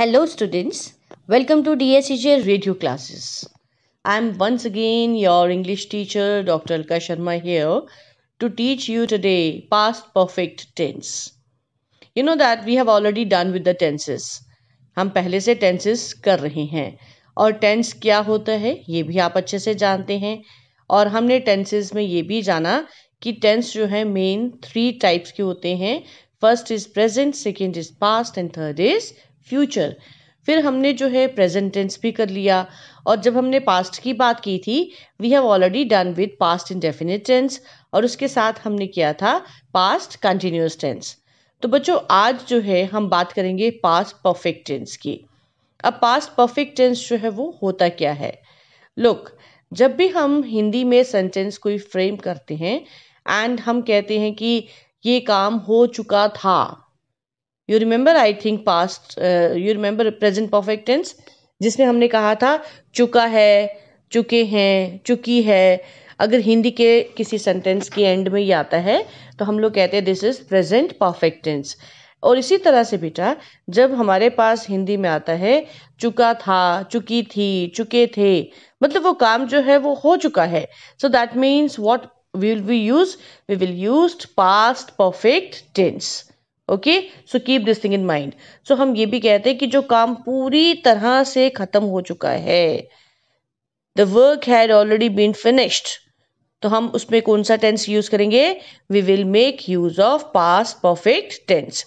Hello students welcome to D S radio classes I am once again your English teacher doctor Alka Sharma here to teach you today past perfect tense you know that we have already done with the tenses हम पहले से tenses कर रहे हैं और tense क्या होता है ये भी आप अच्छे से जानते हैं और हमने टेंसेस में ये भी जाना कि टेंस जो है मेन थ्री टाइप्स के होते हैं first is present second is past and third is future फिर हमने जो है प्रेजेंट टेंस भी कर लिया और जब हमने पास्ट की बात की थी we have already done with past definite tense और उसके साथ हमने किया था पास्ट कंटिन्यूस टेंस तो बच्चों आज जो है हम बात करेंगे पास्ट परफेक्ट टेंस की अब पास्ट परफेक्ट टेंस जो है वो होता क्या है लुक जब भी हम हिंदी में सेंटेंस कोई फ्रेम करते हैं एंड हम कहते हैं कि ये काम हो चुका था you remember I think past you remember present perfect tense जिसमें हमने कहा था चुका है चुके हैं चुकी है अगर हिंदी के किसी सेंटेंस के एंड में ये आता है तो हम लोग कहते हैं this is present perfect tense और इसी तरह से बेटा जब हमारे पास हिंदी में आता है चुका था चुकी थी चुके थे मतलब वो काम जो है वो हो चुका है so that means what will we use we will use past perfect tense okay so keep this thing in mind so हम ये भी कहते हैं कि जो काम पूरी तरह से खत्म हो चुका है the work had already been finished तो हम उसमें कौन सा टेंस यूज करेंगे we will make use of past perfect tense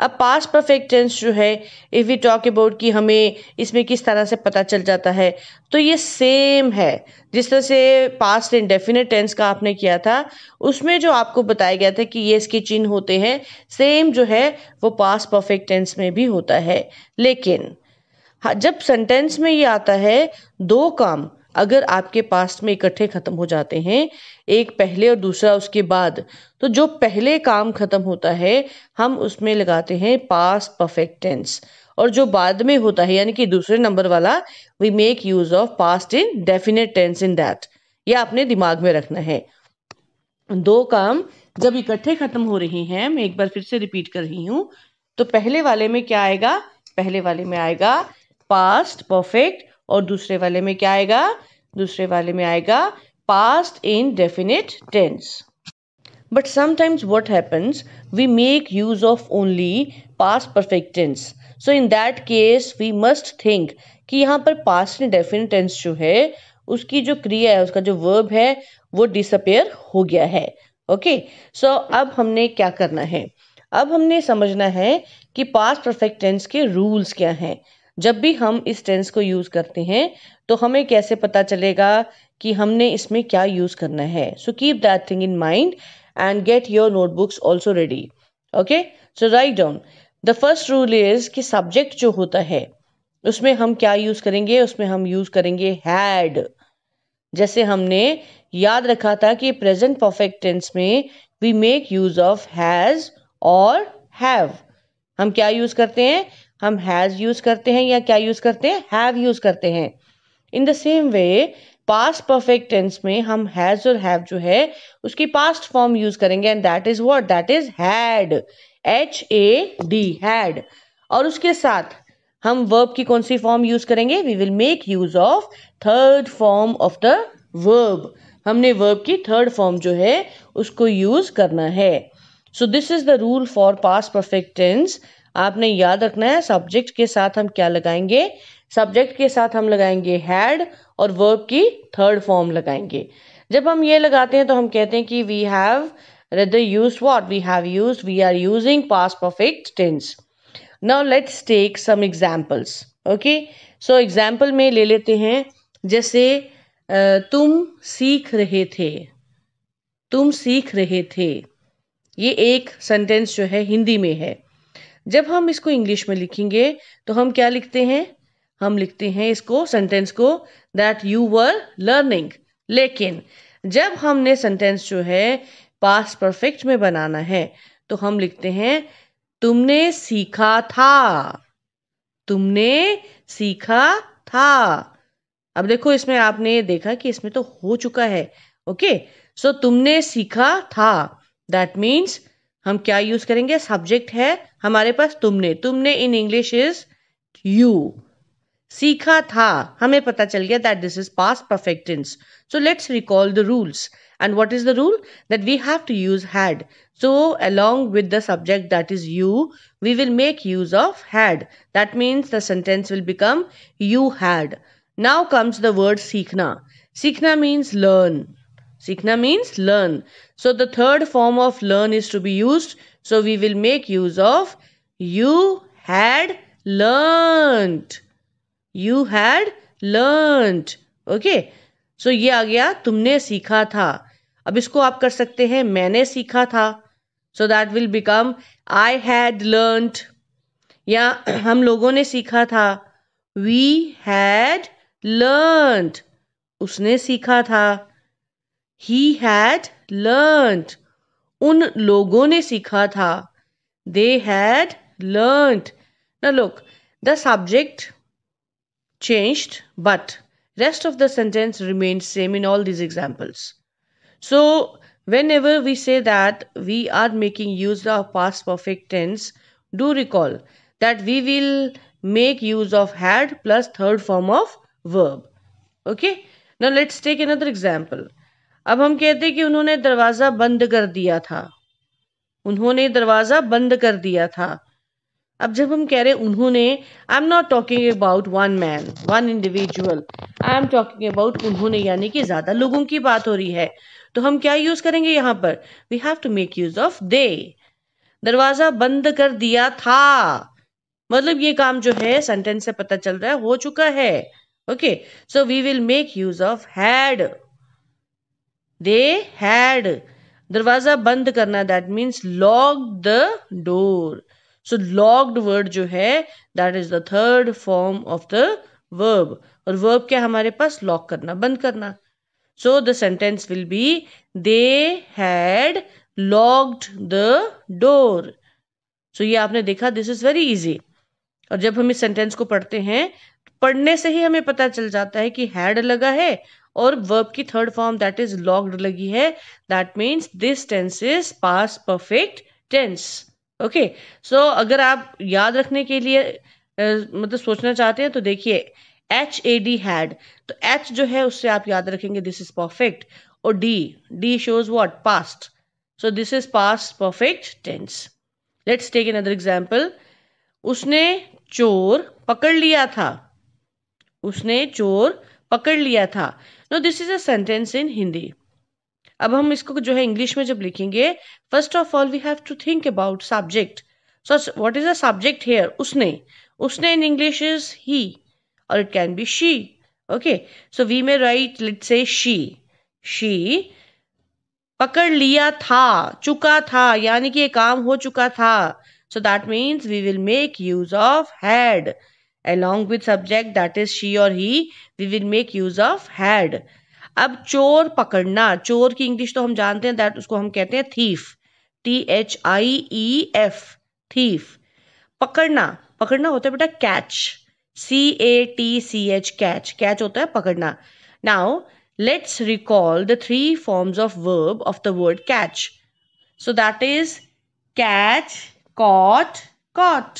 अब पास्ट परफेक्ट टेंस जो है इफ़ वी टॉक अबाउट कि हमें इसमें किस तरह से पता चल जाता है तो ये सेम है जिस तरह से पास्ट इंडेफिनेट टेंस का आपने किया था उसमें जो आपको बताया गया था कि ये इसके चिन्ह होते हैं सेम जो है वो पास्ट परफेक्ट टेंस में भी होता है लेकिन हाँ, जब सेंटेंस में ये आता है दो काम अगर आपके पास्ट में इकट्ठे ख़त्म हो जाते हैं एक पहले और दूसरा उसके बाद तो जो पहले काम ख़त्म होता है हम उसमें लगाते हैं पास्ट परफेक्ट टेंस और जो बाद में होता है यानी कि दूसरे नंबर वाला we make use of past indefinite tense in that ये आपने दिमाग में रखना है दो काम जब इकट्ठे ख़त्म हो रहे हैं मैं एक बार फिर से रिपीट कर रही हूँ तो पहले वाले में क्या आएगा पहले वाले में आएगा पास्ट परफेक्ट और दूसरे वाले में क्या आएगा दूसरे वाले में आएगा past indefinite tense but sometimes what happens we make use of only past perfect tense so in that case we must think कि यहाँ पर पास्ट इन डेफिनेट टेंस जो है उसकी जो क्रिया है उसका जो वर्ब है वो डिसअपेयर हो गया है ओके okay? सो so, अब हमने क्या करना है अब हमने समझना है कि पास्ट परफेक्ट टेंस के रूल्स क्या हैं जब भी हम इस टेंस को यूज़ करते हैं तो हमें कैसे पता चलेगा कि हमने इसमें क्या यूज़ करना है so keep that thing in mind and get your notebooks also ready okay so write down the first rule is कि सब्जेक्ट जो होता है उसमें हम क्या यूज़ करेंगे उसमें हम यूज़ करेंगे हैड जैसे हमने याद रखा था कि प्रेजेंट परफेक्ट टेंस में we make use of has और हैव हम क्या यूज़ करते हैं हम हैज़ यूज़ करते हैं या क्या यूज़ करते हैं हैव यूज़ करते हैं in the same way past perfect tense में हम हैज़ और हैव जो है उसकी पास्ट फॉर्म यूज़ करेंगे and that is what that is had H A D had और उसके साथ हम वर्ब की कौन सी फॉर्म यूज करेंगे we will make use of third form of the verb हमने वर्ब की थर्ड फॉर्म जो है उसको यूज करना है so this is the rule for past perfect tense आपने याद रखना है सब्जेक्ट के साथ हम क्या लगाएंगे सब्जेक्ट के साथ हम लगाएंगे हैड और वर्ब की थर्ड फॉर्म लगाएंगे जब हम ये लगाते हैं तो हम कहते हैं कि we have rather use what we have use we are using past perfect tense now let's take some examples okay so example में ले लेते हैं जैसे तुम सीख रहे थे तुम सीख रहे थे ये एक सेंटेंस जो है हिंदी में है जब हम इसको इंग्लिश में लिखेंगे तो हम क्या लिखते हैं हम लिखते हैं इसको सेंटेंस को दैट यू वर लर्निंग लेकिन जब हमने सेंटेंस जो है पास परफेक्ट में बनाना है तो हम लिखते हैं तुमने सीखा था तुमने सीखा था अब देखो इसमें आपने देखा कि इसमें तो हो चुका है ओके सो तुमने सीखा था दैट मीन्स हम क्या यूज करेंगे सब्जेक्ट है हमारे पास तुमने तुमने इन इंग्लिश इज यू सीखा था हमें पता चल गया that this is past perfect tense so let's recall the rules and what is the rule that we have to use had so along with the subject that is you we will make use of had that means the sentence will become you had now comes the word सीखना सीखना means learn Sikhna means learn. So the third form of learn is to be used. So we will make use of you had learnt. You had learnt. Okay. So so ये आ गया तुमने सीखा था अब इसको आप कर सकते हैं मैंने सीखा था so that will become I had learned या हम लोगों ने सीखा था वी हैड लर्नड उसने सीखा था He had लर्नड Un लोगों ने सीखा था they had now look the subject changed but rest of the sentence remains same in all these examples so whenever we say that we are making use of past perfect tense do recall that we will make use of had plus third form of verb okay now let's take another example अब हम कहते कि उन्होंने दरवाज़ा बंद कर दिया था उन्होंने दरवाज़ा बंद कर दिया था अब जब हम कह रहे उन्होंने I am not talking about one man one individual I am talking about उन्होंने यानी कि ज़्यादा लोगों की बात हो रही है तो हम क्या यूज़ करेंगे यहाँ पर we have to make use of they दरवाज़ा बंद कर दिया था मतलब ये काम जो है सेंटेंस से पता चल रहा है हो चुका है okay so we will make use of had they had दरवाजा बंद करना that means lock the door so locked word जो है that is the third form of the verb और वर्ब क्या हमारे पास लॉक करना बंद करना so the sentence will be they had locked the door so ये आपने देखा दिस इज वेरी इजी और जब हम इस सेंटेंस को पढ़ते हैं पढ़ने से ही हमें पता चल जाता है कि हैड लगा है और वर्ब की third form that is locked लगी है that means this tense is past perfect tense okay so अगर आप याद रखने के लिए uh, मतलब सोचना चाहते हैं तो देखिए एच ए डी हैड तो एच जो है उससे आप याद रखेंगे दिस इज परफेक्ट और D D shows what past so this is past perfect tense let's take another example उसने चोर पकड़ लिया था उसने चोर पकड़ लिया था no this is a sentence in Hindi अब हम इसको जो है इंग्लिश में जब लिखेंगे first of all we have to think about subject so what is a subject here उसने उसने इन इंग्लिश इज ही और it can be she okay so we may write it से शी शी पकड़ लिया था चुका था यानी कि ये काम हो चुका था so that means we will make use of had along with subject that is she or he we will make use of had अब चोर पकड़ना चोर की इंग्लिश तो हम जानते हैं दैट उसको हम कहते हैं thief T H I E F thief पकड़ना पकड़ना होता है बेटा catch C A T C H catch catch होता है पकड़ना now let's recall the three forms of verb of the word catch so that is catch caught caught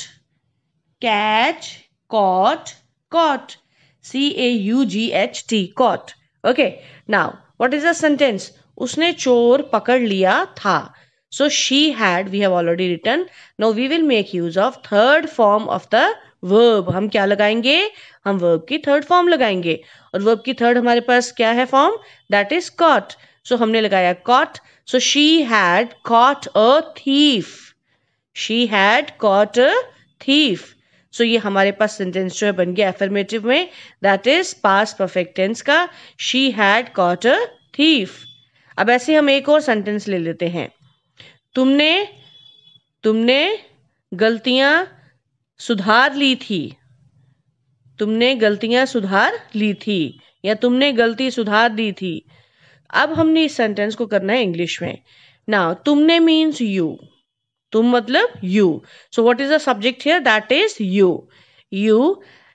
catch caught, caught. C A U G H T, caught. Okay, now what is the sentence? usne chor pakad liya tha So she had, we have already written. Now we will make use of third form of the verb. hum kya lagayenge hum verb ki third form lagayenge aur verb ki third hamare paas kya hai form? That is caught. So humne lagaya caught. So she had caught a thief. She had caught a thief. So ये हमारे पास sentence जो है बन गया affirmative में that is past perfect tense का she had caught a thief अब ऐसे हम एक और सेंटेंस ले लेते हैं तुमने तुमने गलतियां सुधार ली थी तुमने गलतियां सुधार ली थी या तुमने गलती सुधार दी थी अब हमने इस सेंटेंस को करना है इंग्लिश में ना तुमने मीन्स यू तुम मतलब you so what is the subject here that is you you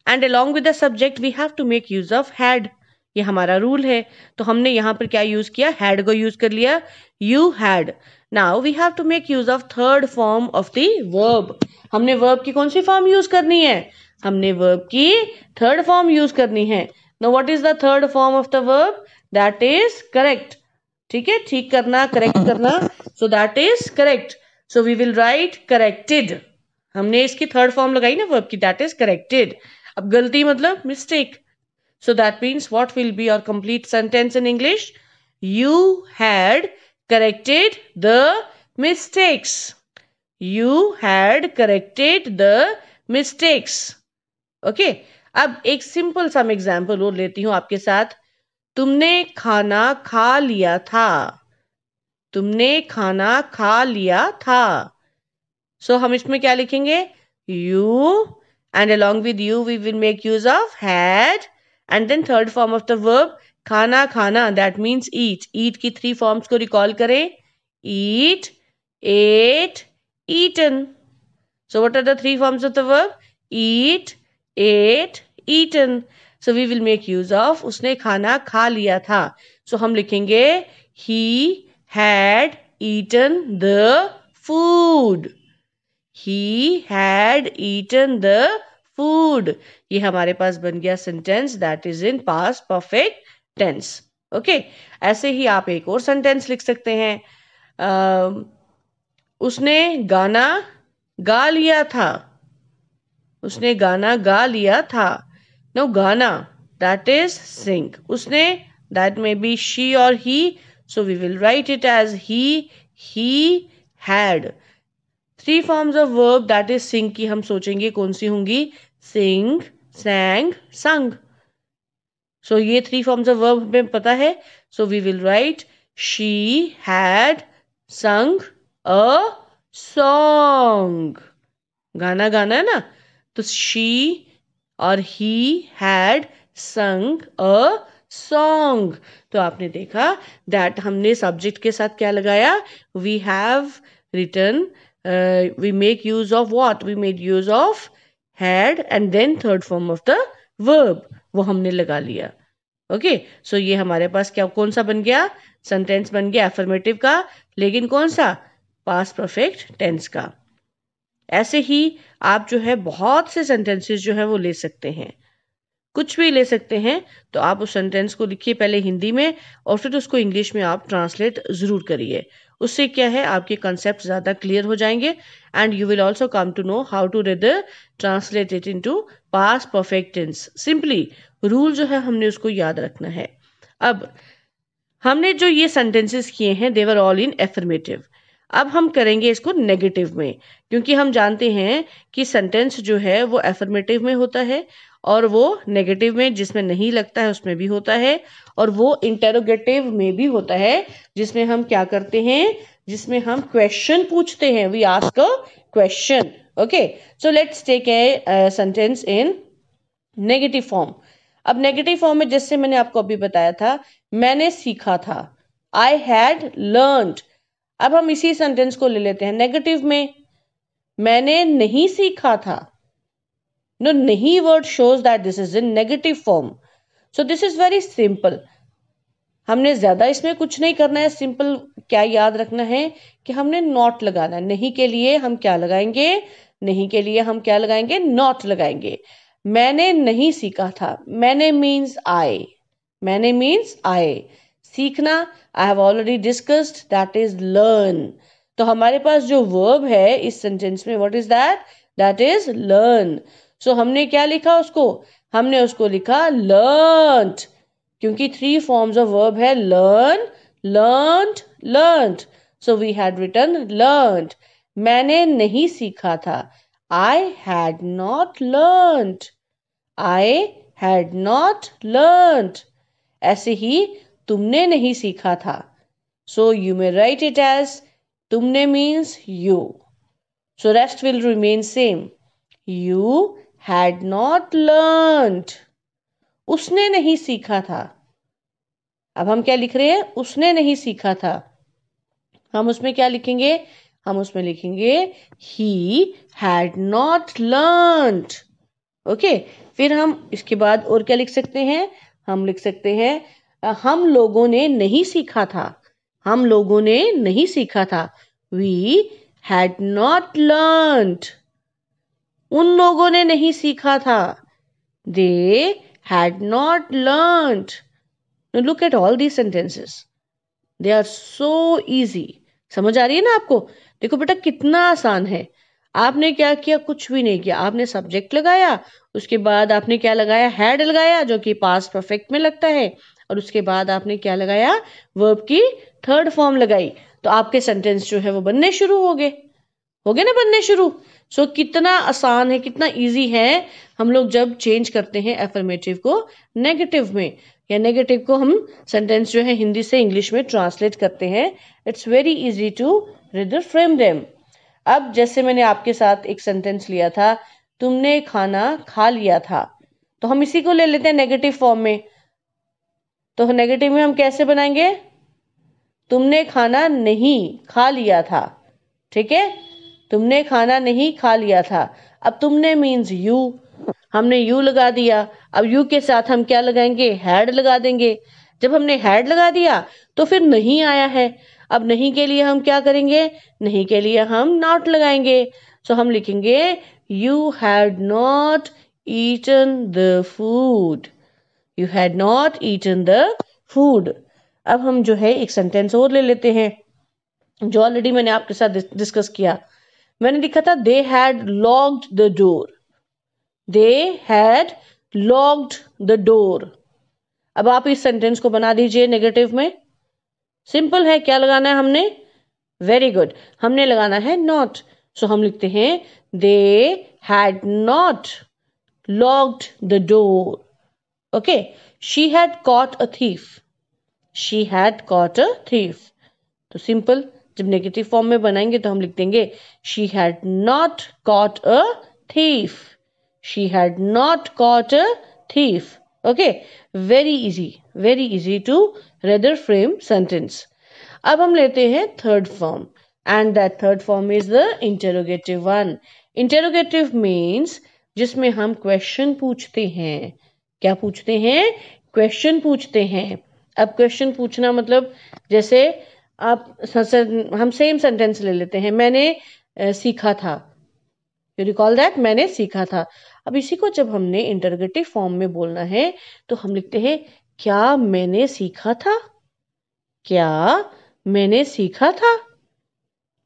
and along with the subject we have to make use of had ये हमारा रूल है तो हमने यहाँ पर क्या यूज किया हैड को यूज कर लिया you had now we have to make use of third form of the verb हमने वर्ब की कौन सी फॉर्म यूज करनी है हमने वर्ब की थर्ड फॉर्म यूज करनी है no what is the third form of the verb that is correct ठीक है ठीक करना करेक्ट करना so that is correct so we will write corrected हमने इसकी थर्ड फॉर्म लगाई ना वर्ब की दैट इज करेक्टेड अब गलती मतलब mistake so that means what will be our complete sentence in English you had corrected the mistakes you had corrected the mistakes okay अब एक सिंपल सा मैं एग्जाम्पल और लेती हूँ आपके साथ तुमने खाना खा लिया था तुमने खाना खा लिया था सो so, हम इसमें क्या लिखेंगे you and along with you we will make use of had and then third form of the verb खाना खाना दैट मीन्स ईट ईट की थ्री फॉर्म्स को रिकॉल करें eat ate eaten so what are the three forms of the verb eat ate eaten so we will make use of उसने खाना खा लिया था सो so, हम लिखेंगे ही had eaten the food. He had eaten the food. ये हमारे पास बन गया sentence that is in past perfect tense okay ऐसे ही आप एक और सेंटेंस लिख सकते हैं uh, उसने गाना गा लिया था उसने गाना गा लिया था नो गाना दैट इज सिंग उसने दैट मे बी शी और he So we will write it as he, he had. Three forms of verb that is sing की हम सोचेंगे कौन सी होंगी सिंग सैंग संग सो ये थ्री फॉर्म्स ऑफ वर्ब हमें पता है so we will write she had sung a song गाना गाना है ना तो शी और he had sung a song तो आपने देखा दैट हमने सब्जेक्ट के साथ क्या लगाया we have written we make use of what we made use of had and then third form of the verb वो हमने लगा लिया ओके okay, सो so ये हमारे पास क्या कौन सा बन गया सेंटेंस बन गया एफर्मेटिव का लेकिन कौन सा पास परफेक्ट टेंस का ऐसे ही आप जो है बहुत से सेंटेंसेस जो है वो ले सकते हैं कुछ भी ले सकते हैं तो आप उस सेंटेंस को लिखिए पहले हिंदी में और फिर उसको इंग्लिश में आप ट्रांसलेट ज़रूर करिए उससे क्या है आपके कंसेप्ट ज़्यादा क्लियर हो जाएंगे and you will also come to know how to read translate it into past perfect tense simply rule जो है हमने उसको याद रखना है अब हमने जो ये सेंटेंसेस किए हैं देवर ऑल इन एफर्मेटिव अब हम करेंगे इसको नेगेटिव में क्योंकि हम जानते हैं कि सेंटेंस जो है वो एफर्मेटिव में होता है और वो नेगेटिव में जिसमें नहीं लगता है उसमें भी होता है और वो इंटेरोगेटिव में भी होता है जिसमें हम क्या करते हैं जिसमें हम क्वेश्चन पूछते हैं we ask a question okay so let's take a sentence in negative form अब नेगेटिव फॉर्म में जैसे मैंने आपको अभी बताया था मैंने सीखा था आई हैड लर्न अब हम इसी सेंटेंस को ले लेते हैं नेगेटिव में मैंने नहीं सीखा था नो नहीं word shows that this is in negative form so this is very simple हमने ज़्यादा इसमें कुछ नहीं करना है सिंपल क्या याद रखना है कि हमने नॉट लगाना है नहीं के लिए हम क्या लगाएंगे नहीं के लिए हम क्या लगाएंगे नॉट लगाएंगे मैंने नहीं सीखा था मैंने मीन्स आए मैंने मीन्स आए सीखना I have already discussed that is learn तो हमारे पास जो वर्ब है इस सेंटेंस में what is that that is learn so so, हमने क्या लिखा उसको हमने उसको लिखा लर्न क्योंकि थ्री फॉर्म्स ऑफ वर्ब है learn learn learn so we had written learn मैंने नहीं सीखा था I had not learn I had not learn ऐसे ही तुमने नहीं सीखा था so you may write it as तुमने means you so rest will remain same you had not learn उसने नहीं सीखा था अब हम क्या लिख रहे हैं उसने नहीं सीखा था हम उसमें क्या लिखेंगे हम उसमें लिखेंगे he had not learn okay फिर हम इसके बाद और क्या लिख सकते हैं हम लिख सकते हैं हम लोगों ने नहीं सीखा था हम लोगों ने नहीं सीखा था वी हैड नॉट लर्न उन लोगों ने नहीं सीखा था they had not learn look at all the sentences they are so easy समझ आ रही है ना आपको देखो बेटा कितना आसान है आपने क्या किया कुछ भी नहीं किया आपने सब्जेक्ट लगाया उसके बाद आपने क्या लगाया हैड लगाया जो कि पास परफेक्ट में लगता है और उसके बाद आपने क्या लगाया वर्ब की थर्ड फॉर्म लगाई तो आपके सेंटेंस जो है वो बनने शुरू हो गए हो गए ना बनने शुरू सो so, कितना आसान है कितना इजी है हम लोग जब चेंज करते हैं एफर्मेटिव को नेगेटिव में या नेगेटिव को हम सेंटेंस जो है हिंदी से इंग्लिश में ट्रांसलेट करते हैं it's very easy to rather frame them अब जैसे मैंने आपके साथ एक सेंटेंस लिया था तुमने खाना खा लिया था तो हम इसी को ले लेते हैं नेगेटिव फॉर्म में तो नेगेटिव में हम कैसे बनाएंगे तुमने खाना नहीं खा लिया था ठीक है तुमने खाना नहीं खा लिया था अब तुमने मीन्स यू हमने यू लगा दिया अब यू के साथ हम क्या लगाएंगे हैड लगा देंगे जब हमने हैड लगा दिया तो फिर नहीं आया है अब नहीं के लिए हम क्या करेंगे नहीं के लिए हम नॉट लगाएंगे सो हम लिखेंगे you had not eaten the food you had not eaten the food अब हम जो है एक सेंटेंस और ले लेते हैं जो ऑलरेडी मैंने आपके साथ डिस्कस किया मैंने लिखा था they had locked the door they had locked the door अब आप इस सेंटेंस को बना दीजिए नेगेटिव में सिंपल है क्या लगाना है हमने वेरी गुड हमने लगाना है नॉट सो so, हम लिखते हैं they had not locked the door okay she had caught a thief she had caught a thief तो सिंपल जब नेगेटिव फॉर्म में बनाएंगे तो हम लिख देंगे she had not caught a thief she had not caught a thief okay very easy very easy to rather frame sentence अब हम लेते हैं third form and that third form is the interrogative one interrogative means जिसमें हम question पूछते हैं क्या पूछते हैं क्वेश्चन पूछते हैं अब क्वेश्चन पूछना मतलब जैसे आप हम सेम सेंटेंस ले लेते हैं मैंने सीखा था यू रिकॉल दैट मैंने सीखा था अब इसी को जब हमने इंटरगेटिव फॉर्म में बोलना है तो हम लिखते हैं क्या मैंने सीखा था क्या मैंने सीखा था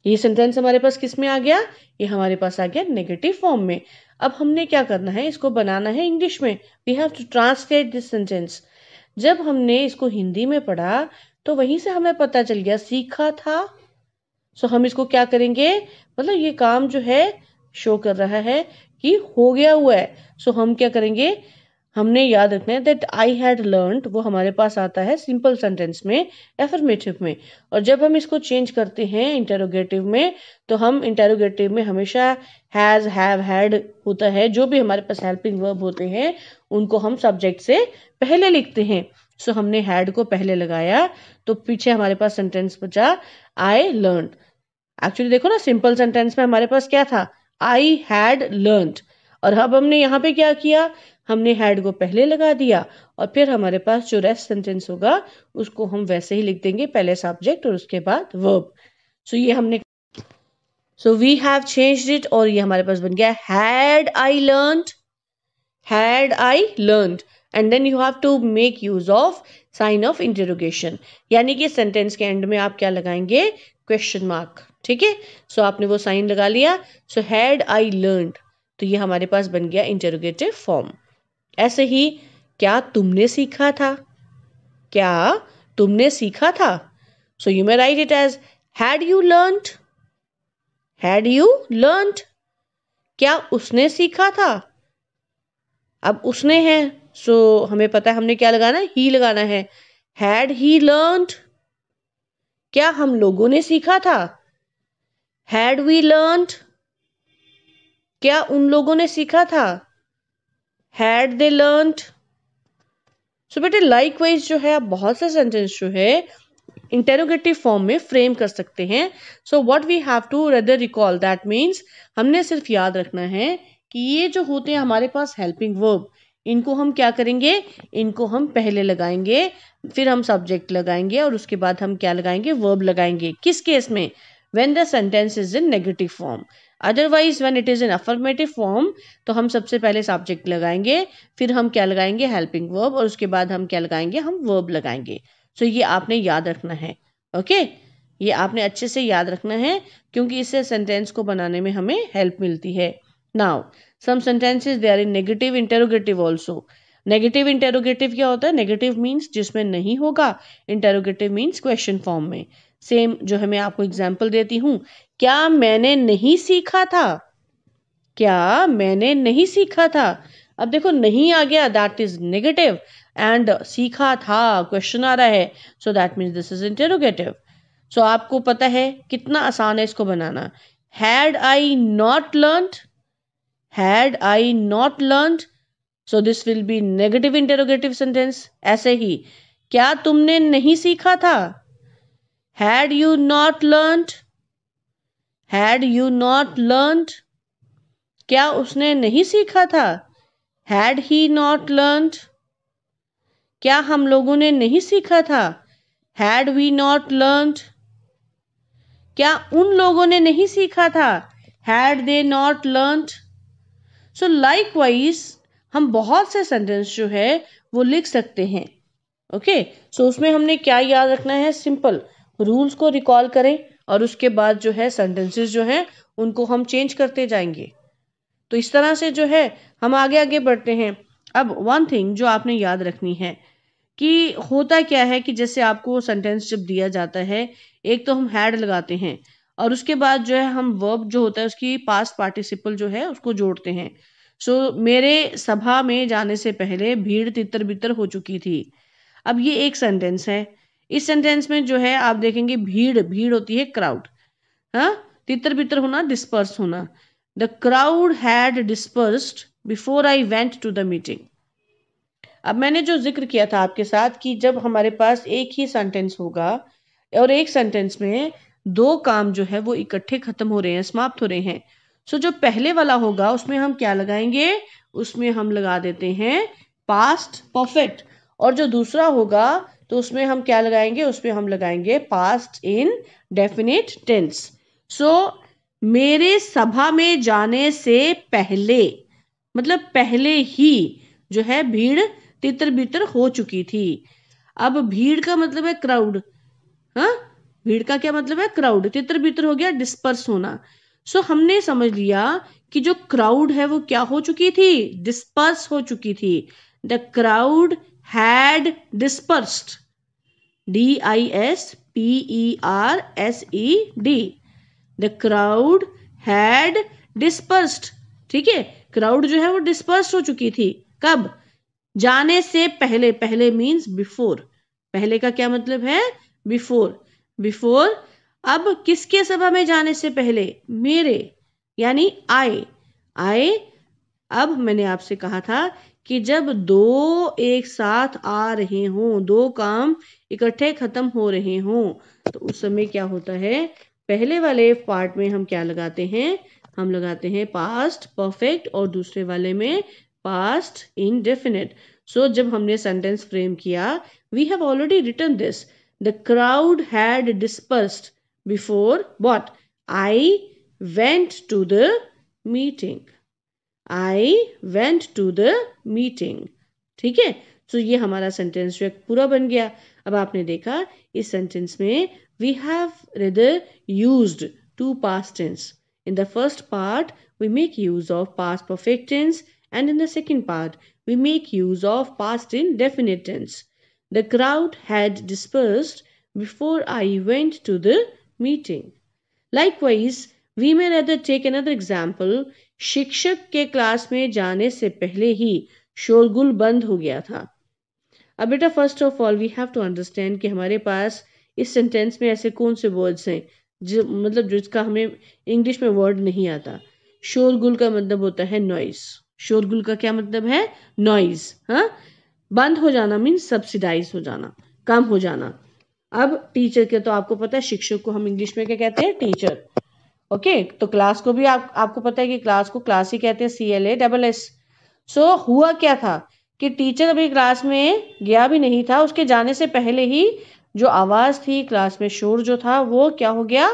ये सेंटेंस हमारे पास किस में आ गया ये हमारे पास आ गया नेगेटिव फॉर्म में अब हमने क्या करना है इसको बनाना है इंग्लिश में we have to translate this sentence जब हमने इसको हिंदी में पढ़ा तो वहीं से हमें पता चल गया सीखा था सो हम इसको क्या करेंगे मतलब ये काम जो है शो कर रहा है कि हो गया हुआ है सो हम क्या करेंगे हमने याद रखना है दैट आई हैड लर्न वो हमारे पास आता है सिंपल सेंटेंस में एफर्मेटिव में और जब हम इसको चेंज करते हैं इंटेरोगेटिव में तो हम इंटेरोगेटिव में हमेशा हैज़ हैव हैड होता है जो भी हमारे पास हेल्पिंग वर्ब होते हैं उनको हम सब्जेक्ट से पहले लिखते हैं सो हमने हैड को पहले लगाया तो पीछे हमारे पास सेंटेंस बचा आई लर्न एक्चुअली देखो ना सिंपल सेंटेंस में हमारे पास क्या था आई हैड लर्न और अब हमने यहाँ पे क्या किया हमने हैड को पहले लगा दिया और फिर हमारे पास जो रेस्ट सेंटेंस होगा उसको हम वैसे ही लिख देंगे पहले सब्जेक्ट और उसके बाद वर्ब सो ये हमने so we have change it और ये हमारे पास बन गया had I learn had I learn and then you have to make use of sign of interrogation यानी कि सेंटेंस के एंड में आप क्या लगाएंगे क्वेश्चन मार्क ठीक है सो आपने वो साइन लगा लिया सो हैड आई लर्न तो ये हमारे पास बन गया इंटेरोगेटिव फॉर्म ऐसे ही क्या तुमने सीखा था क्या तुमने सीखा था so you may write it as had you learn had you learn क्या उसने सीखा था अब उसने है सो so, हमें पता है हमने क्या लगाना है ही लगाना है हैड ही लर्न क्या हम लोगों ने सीखा था हैड वी लर्न क्या उन लोगों ने सीखा था हैड दे लर्न सो बेटे लाइक वाइज जो है आप बहुत से सेंटेंस जो है इंटेरोगेटिव फॉर्म में फ्रेम कर सकते हैं so what we have to rather recall that means हमने सिर्फ याद रखना है कि ये जो होते हैं हमारे पास हेल्पिंग वर्ब इनको हम क्या करेंगे इनको हम पहले लगाएंगे फिर हम सब्जेक्ट लगाएंगे और उसके बाद हम क्या लगाएंगे वर्ब लगाएंगे किस केस में when the sentence is in negative form otherwise when it is in affirmative form तो हम सबसे पहले सब्जेक्ट लगाएंगे फिर हम क्या लगाएंगे हेल्पिंग वर्ब और उसके बाद हम क्या लगाएंगे हम वर्ब लगाएंगे सो so, ये आपने याद रखना है ओके okay? ये आपने अच्छे से याद रखना है क्योंकि इससे सेंटेंस को बनाने में हमें हेल्प मिलती है now some sentences they are in negative interrogative also negative interrogative क्या होता है नेगेटिव मीन्स जिसमें नहीं होगा इंटेरोगेटिव मीन्स क्वेश्चन फॉर्म में सेम जो है मैं आपको एग्जाम्पल देती हूँ क्या मैंने नहीं सीखा था क्या मैंने नहीं सीखा था अब देखो नहीं आ गया दैट इज नेगेटिव एंड सीखा था क्वेश्चन आ रहा है so that means this is interrogative so आपको पता है कितना आसान है इसको बनाना had I not learned had I not learn so this will be negative interrogative sentence ऐसे ही क्या तुमने नहीं सीखा था had you not learn had you not learn क्या उसने नहीं सीखा था हैड ही नॉट लर्न क्या हम लोगों ने नहीं सीखा था हैड वी नॉट लर्न क्या उन लोगों ने नहीं सीखा था had they not learn so likewise हम बहुत से सेंटेंस जो है वो लिख सकते हैं ओके okay? सो so, उसमें हमने क्या याद रखना है सिंपल रूल्स को रिकॉल करें और उसके बाद जो है सेंटेंसेस जो हैं उनको हम चेंज करते जाएंगे तो इस तरह से जो है हम आगे आगे बढ़ते हैं अब वन थिंग जो आपने याद रखनी है कि होता क्या है कि जैसे आपको सेंटेंस जब दिया जाता है एक तो हम हैड लगाते हैं और उसके बाद जो है हम वर्ब जो होता है उसकी पास्ट पार्टिसिपल जो है उसको जोड़ते हैं सो so, मेरे सभा में जाने से पहले भीड़ तितर बितर हो चुकी थी अब ये एक सेंटेंस है इस सेंटेंस में जो है आप देखेंगे भीड़ भीड़ होती है क्राउड हाँ तितर बितर होना डिस्पर्स होना the crowd had dispersed before I went to the meeting अब मैंने जो जिक्र किया था आपके साथ कि जब हमारे पास एक ही सेंटेंस होगा और एक सेंटेंस में दो काम जो है वो इकट्ठे खत्म हो रहे हैं समाप्त हो रहे हैं सो जो पहले वाला होगा उसमें हम क्या लगाएंगे उसमें हम लगा देते हैं पास्ट परफेक्ट और जो दूसरा होगा तो उसमें हम क्या लगाएंगे उसमें हम लगाएंगे past indefinite tense so मेरे सभा में जाने से पहले मतलब पहले ही जो है भीड़ तितर बितर हो चुकी थी अब भीड़ का मतलब है क्राउड हाँ भीड़ का क्या मतलब है क्राउड तितर बितर हो गया डिस्पर्स होना सो हमने समझ लिया कि जो क्राउड है वो क्या हो चुकी थी डिस्पर्स हो चुकी थी the crowd had dispersed D I S P E R S E D the crowd had dispersed ठीक है क्राउड जो है वो डिस्पर्स हो चुकी थी कब जाने से पहले पहले मीन्स बिफोर पहले का क्या मतलब है बिफोर बिफोर अब किसके सभा में जाने से पहले मेरे यानी आए आए अब मैंने आपसे कहा था कि जब दो एक साथ आ रहे हों दो काम इकट्ठे खत्म हो रहे हों तो उस समय क्या होता है पहले वाले पार्ट में हम क्या लगाते हैं हम लगाते हैं पास्ट परफेक्ट और दूसरे वाले में पास्ट इनडेफिनेट सो जब हमने सेंटेंस फ्रेम किया we have already written this The crowd had dispersed before what? I went to the meeting I went to the meeting ठीक है तो ये हमारा सेंटेंस जो पूरा बन गया अब आपने देखा इस सेंटेंस में we have rather used to past tense in the first part we make use of past perfect tense and in the second part we make use of past indefinite tense The crowd had dispersed before I went to the meeting. Likewise, we may rather take another example. शिक्षक के class में जाने से पहले ही शोरगुल बंद हो गया था अब बेटा first of all we have to understand कि हमारे पास इस सेंटेंस में ऐसे कौन से वर्ड्स हैं जो मतलब जिसका हमें इंग्लिश में वर्ड नहीं आता शोरगुल का मतलब होता है नॉइस शोरगुल का क्या मतलब है नॉइज हाँ बंद हो जाना मीन्स सब्सिडाइज हो जाना कम हो जाना अब टीचर के तो आपको पता है शिक्षक को हम इंग्लिश में क्या कहते हैं टीचर ओके तो क्लास को भी आप, आपको पता है कि क्लास को क्लास ही कहते हैं C L A double S so हुआ क्या था कि टीचर अभी क्लास में गया भी नहीं था उसके जाने से पहले ही जो आवाज़ थी क्लास में शोर जो था वो क्या हो गया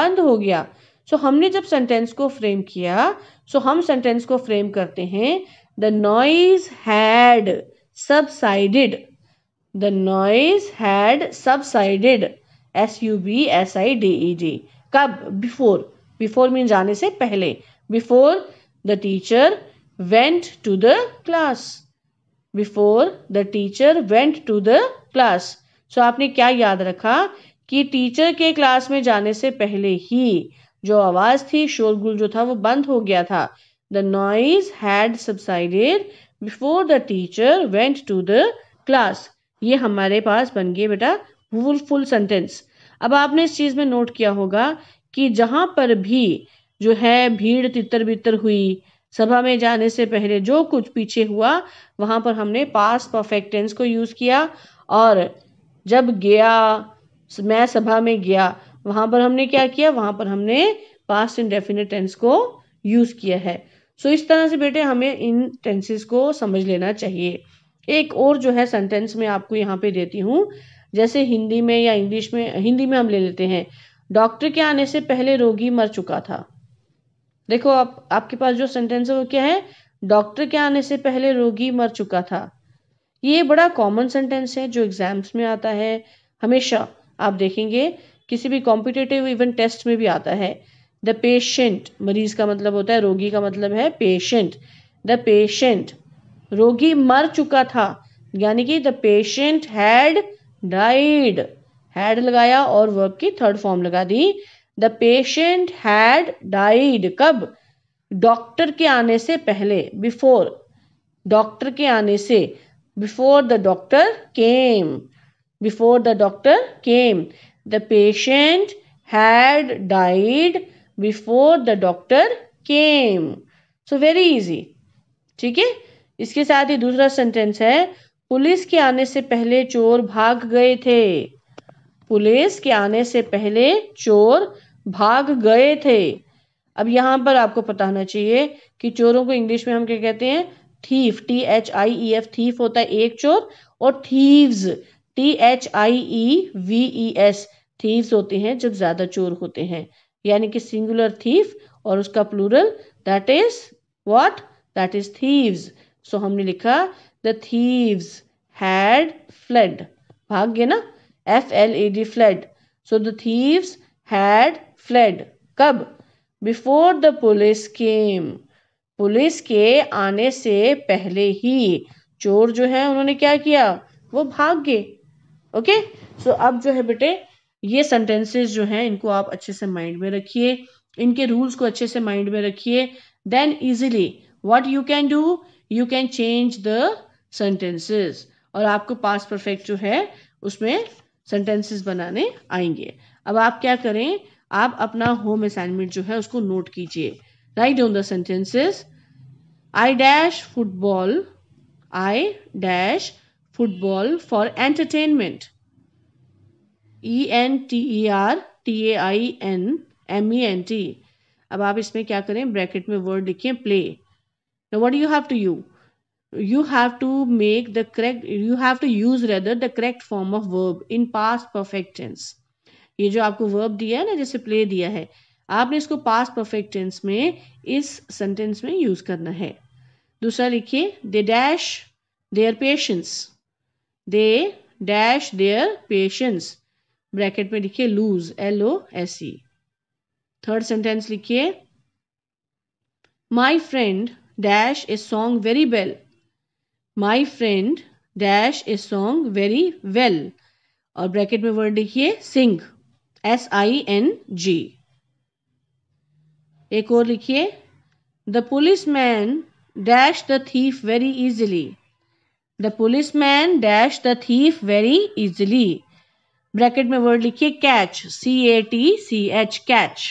बंद हो गया सो so, हमने जब सेंटेंस को फ्रेम किया सो so हम सेंटेंस को फ्रेम करते हैं the noise had subsided the noise had subsided S U B S I D E G कब बिफोर बिफोर मीन जाने से पहले before the teacher went to the class before the teacher went to the class so आपने क्या याद रखा कि teacher के क्लास में जाने से पहले ही जो आवाज थी शोरगुल जो था वो बंद हो गया था the noise had subsided before the teacher went to the class ये हमारे पास बन गए बेटा फुल फुल सेंटेंस अब आपने इस चीज़ में नोट किया होगा कि जहाँ पर भी जो है भीड़ तितर बितर हुई सभा में जाने से पहले जो कुछ पीछे हुआ वहाँ पर हमने पास परफेक्ट टेंस को यूज़ किया और जब गया मैं सभा में गया वहाँ पर हमने क्या किया वहाँ पर हमने पास्ट डेफिनेट टेंस को यूज़ किया है सो इस तरह से बेटे हमें इन टेंसेस को समझ लेना चाहिए एक और जो है सेंटेंस में आपको यहाँ पे देती हूँ जैसे हिंदी में या इंग्लिश में हिंदी में हम ले लेते हैं डॉक्टर के आने से पहले रोगी मर चुका था देखो आप आपके पास जो सेंटेंस है वो क्या है डॉक्टर के आने से पहले रोगी मर चुका था ये बड़ा कॉमन सेंटेंस है जो एग्जाम्स में आता है हमेशा आप देखेंगे किसी भी कॉम्पिटेटिव इवन टेस्ट में भी आता है द पेशेंट मरीज का मतलब होता है रोगी का मतलब है पेशेंट द पेशेंट रोगी मर चुका था यानी कि the patient had died had लगाया और वर्ब की थर्ड फॉर्म लगा दी द पेशेंट हैड डाइड कब डॉक्टर के आने से पहले बिफोर डॉक्टर के आने से before the doctor came before the doctor came the patient had died before the doctor came so very easy ठीक है इसके साथ ही दूसरा सेंटेंस है पुलिस के आने से पहले चोर भाग गए थे पुलिस के आने से पहले चोर भाग गए थे अब यहाँ पर आपको पता होना चाहिए कि चोरों को इंग्लिश में हम क्या कहते हैं thief T H I E F thief होता है एक चोर और thieves T H I E V E S thieves होते हैं जब ज़्यादा चोर होते हैं यानी कि सिंगुलर थीफ और उसका plural that is what that is thieves so हमने लिखा द थीव्स हैड फ्लड भाग गए ना F L E D fled so the thieves had fled कब before the police came police के आने से पहले ही चोर जो है उन्होंने क्या किया वो भाग गए ओके सो अब जो है बेटे ये सेंटेंसेस जो हैं इनको आप अच्छे से माइंड में रखिए इनके रूल्स को अच्छे से माइंड में रखिए then easily what you can do you can change the sentences और आपको पास परफेक्ट जो है उसमें सेंटेंसेस बनाने आएंगे अब आप क्या करें आप अपना होम असाइनमेंट जो है उसको नोट कीजिए write on the sentences I dash football I dash football for entertainment E N T E R T A I N M E N T अब आप इसमें क्या करें ब्रैकेट में वर्ड लिखिए play what you have to you you have to make the correct you have to use rather the correct form of verb in past perfect tense ये जो आपको वर्ब दिया है ना जैसे प्ले दिया है आपने इसको पास परफेक्ट टेंस में इस सेंटेंस में यूज करना है दूसरा लिखिए they dash their patience they dash their patience bracket में लिखिए lose L O S E third sentence लिखिए my friend dash a song very well my friend dash a song very well और bracket में word लिखिए sing S I N G एक और लिखिए the policeman dash the thief very easily the policeman dash the thief very easily bracket में word लिखिए catch C A T C H catch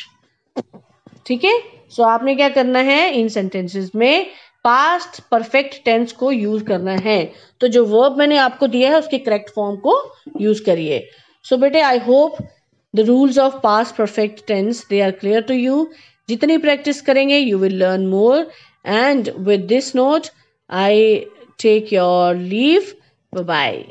ठीक है so आपने क्या करना है इन सेंटेंसेस में पास्ट परफेक्ट टेंस को यूज करना है तो जो वर्ब मैंने आपको दिया है उसके करेक्ट फॉर्म को यूज करिए सो बेटे I hope the rules of past perfect tense they are clear to you जितनी प्रैक्टिस करेंगे you will learn more and with this note I take your leave bye